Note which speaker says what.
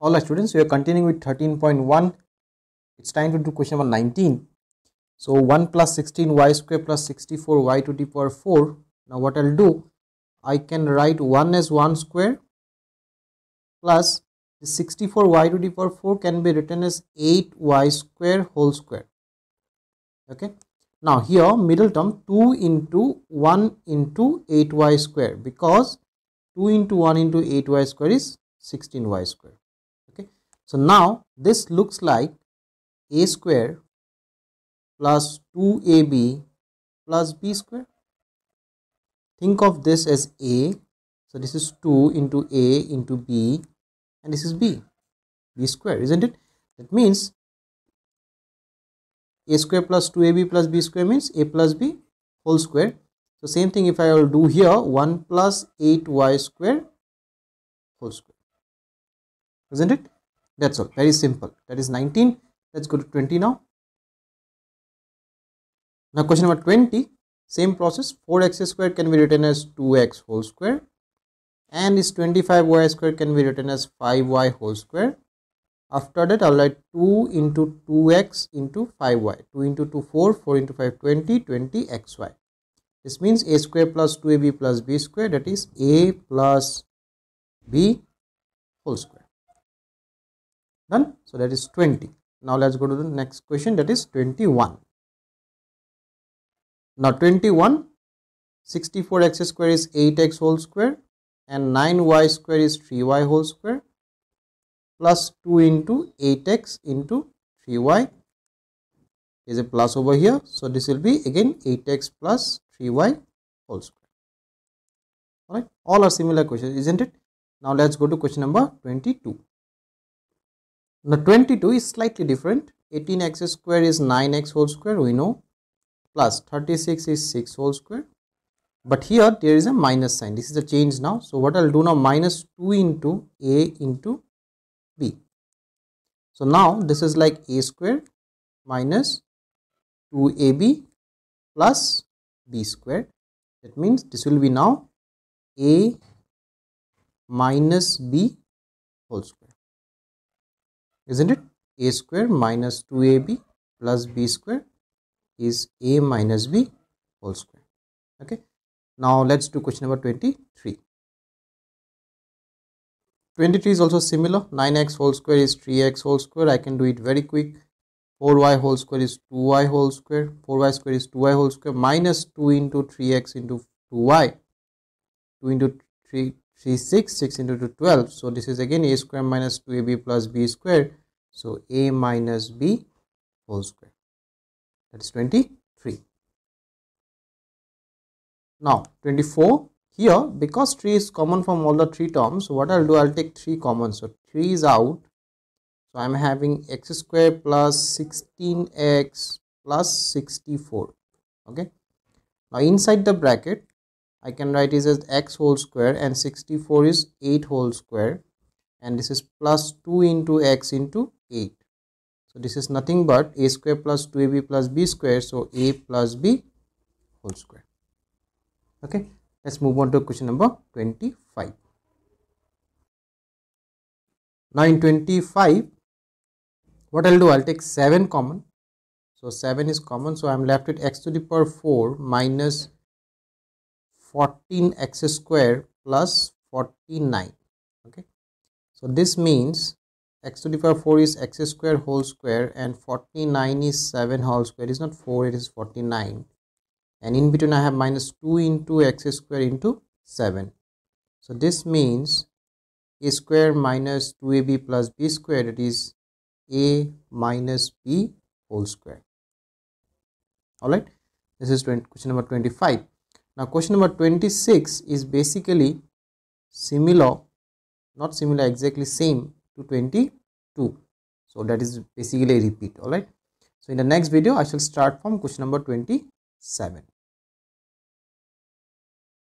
Speaker 1: all the students we are continuing with 13.1 it's time to do question number 19 so 1 plus 16 y square plus 64 y to the power 4 now what i'll do i can write 1 as 1 square plus the 64 y to the power 4 can be written as 8 y square whole square okay now here middle term 2 into 1 into 8 y square because 2 into 1 into 8 y square is 16 y square so now this looks like a square plus 2ab plus b square. Think of this as a. So this is 2 into a into b and this is b. b square isn't it? That means a square plus 2ab plus b square means a plus b whole square. So same thing if I will do here 1 plus 8y square whole square isn't it? that's all very simple that is 19 let's go to 20 now now question number 20 same process 4x square can be written as 2x whole square and is 25y square can be written as 5y whole square after that i'll write 2 into 2x into 5y 2 into 2 4 4 into 5 20 20 xy this means a square plus 2ab plus b square that is a plus b whole square done so that is 20 now let's go to the next question that is 21 now 21 64x square is 8x whole square and 9y square is 3y whole square plus 2 into 8x into 3y is a plus over here so this will be again 8x plus 3y whole square all right all are similar questions isn't it now let's go to question number 22 now 22 is slightly different. 18x square is 9x whole square we know plus 36 is 6 whole square but here there is a minus sign this is a change now so what I'll do now minus 2 into a into b so now this is like a square minus 2ab plus b square that means this will be now a minus b whole square isn't it a square minus 2ab plus b square is a minus b whole square okay now let's do question number 23 23 is also similar 9x whole square is 3x whole square i can do it very quick 4y whole square is 2y whole square 4y square is 2y whole square minus 2 into 3x into 2y 2 into 3 3 6 6 into 2 12 so this is again a square minus 2ab plus b square so a minus b whole square that is 23 now 24 here because 3 is common from all the three terms so what i'll do i'll take 3 common so 3 is out so i'm having x square plus 16x plus 64 okay now inside the bracket I can write it as x whole square and 64 is 8 whole square and this is plus 2 into x into 8. So this is nothing but a square plus 2ab plus b square so a plus b whole square. Okay let's move on to question number 25. Now in 25 what I'll do I'll take 7 common so 7 is common so I'm left with x to the power 4 minus 14 x square plus 49 okay so this means x to the power 4 is x square whole square and 49 is 7 whole square is not 4 it is 49 and in between I have minus 2 into x square into 7 so this means a square minus 2ab plus b square it is a minus b whole square all right this is question number 25 now question number 26 is basically similar, not similar exactly same to 22. So that is basically a repeat alright. So in the next video I shall start from question number 27.